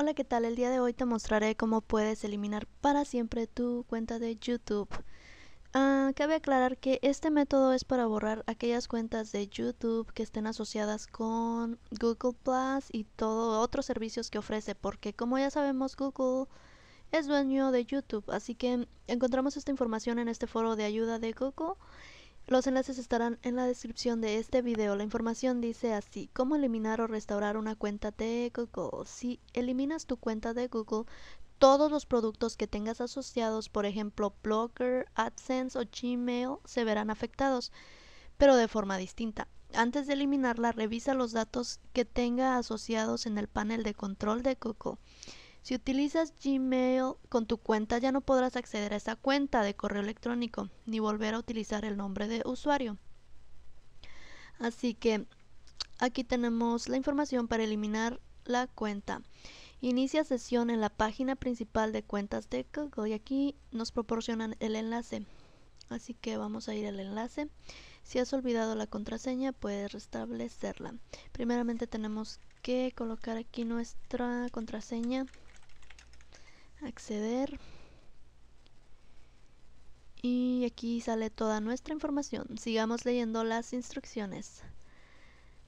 Hola, ¿qué tal? El día de hoy te mostraré cómo puedes eliminar para siempre tu cuenta de YouTube. Ah, cabe aclarar que este método es para borrar aquellas cuentas de YouTube que estén asociadas con Google Plus y todos otros servicios que ofrece, porque como ya sabemos Google es dueño de YouTube, así que encontramos esta información en este foro de ayuda de Google los enlaces estarán en la descripción de este video. La información dice así, ¿cómo eliminar o restaurar una cuenta de Google? Si eliminas tu cuenta de Google, todos los productos que tengas asociados, por ejemplo Blogger, AdSense o Gmail, se verán afectados, pero de forma distinta. Antes de eliminarla, revisa los datos que tenga asociados en el panel de control de Google. Si utilizas Gmail con tu cuenta ya no podrás acceder a esa cuenta de correo electrónico ni volver a utilizar el nombre de usuario. Así que aquí tenemos la información para eliminar la cuenta. Inicia sesión en la página principal de cuentas de Google y aquí nos proporcionan el enlace. Así que vamos a ir al enlace. Si has olvidado la contraseña, puedes restablecerla. Primeramente tenemos que colocar aquí nuestra contraseña acceder y aquí sale toda nuestra información. Sigamos leyendo las instrucciones.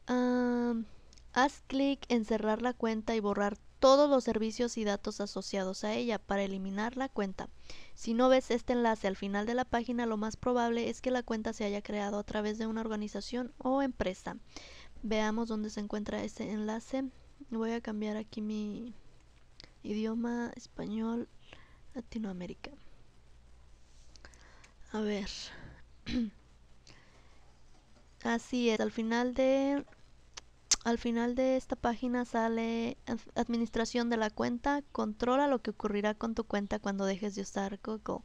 haz clic en cerrar la cuenta y borrar todos los servicios y datos asociados a ella para eliminar la cuenta. Si no ves este enlace al final de la página, lo más probable es que la cuenta se haya creado a través de una organización o empresa. Veamos dónde se encuentra ese enlace. Voy a cambiar aquí mi, Idioma español Latinoamérica. A ver. Así es, al final de al final de esta página sale administración de la cuenta, controla lo que ocurrirá con tu cuenta cuando dejes de usar Google,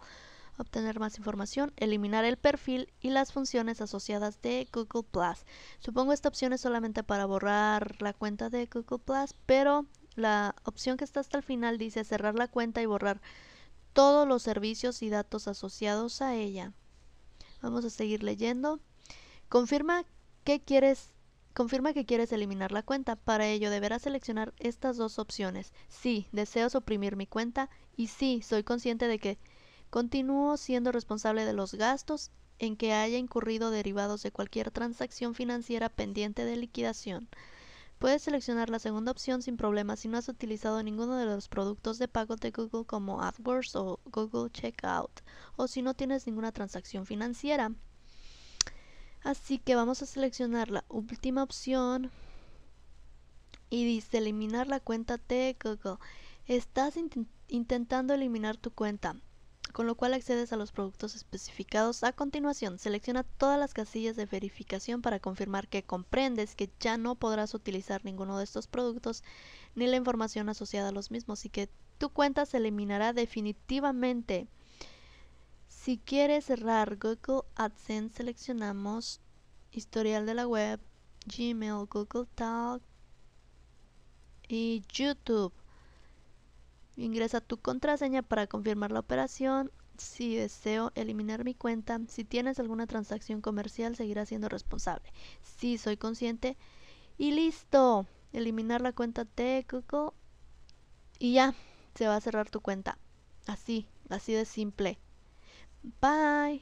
obtener más información, eliminar el perfil y las funciones asociadas de Google Plus. Supongo esta opción es solamente para borrar la cuenta de Google Plus, pero la opción que está hasta el final dice cerrar la cuenta y borrar todos los servicios y datos asociados a ella. Vamos a seguir leyendo. Confirma que quieres que quieres eliminar la cuenta. Para ello deberás seleccionar estas dos opciones. Sí, deseo suprimir mi cuenta y sí, soy consciente de que continúo siendo responsable de los gastos en que haya incurrido derivados de cualquier transacción financiera pendiente de liquidación. Puedes seleccionar la segunda opción sin problema si no has utilizado ninguno de los productos de pago de Google como AdWords o Google Checkout o si no tienes ninguna transacción financiera. Así que vamos a seleccionar la última opción y dice eliminar la cuenta de Google. Estás intentando eliminar tu cuenta con lo cual accedes a los productos especificados. A continuación, selecciona todas las casillas de verificación para confirmar que comprendes que ya no podrás utilizar ninguno de estos productos ni la información asociada a los mismos y que tu cuenta se eliminará definitivamente. Si quieres cerrar Google AdSense, seleccionamos historial de la web, Gmail, Google Talk y YouTube. Ingresa tu contraseña para confirmar la operación. Si deseo eliminar mi cuenta, si tienes alguna transacción comercial, seguirá siendo responsable. si soy consciente. Y listo. Eliminar la cuenta de Y ya, se va a cerrar tu cuenta. Así, así de simple. Bye.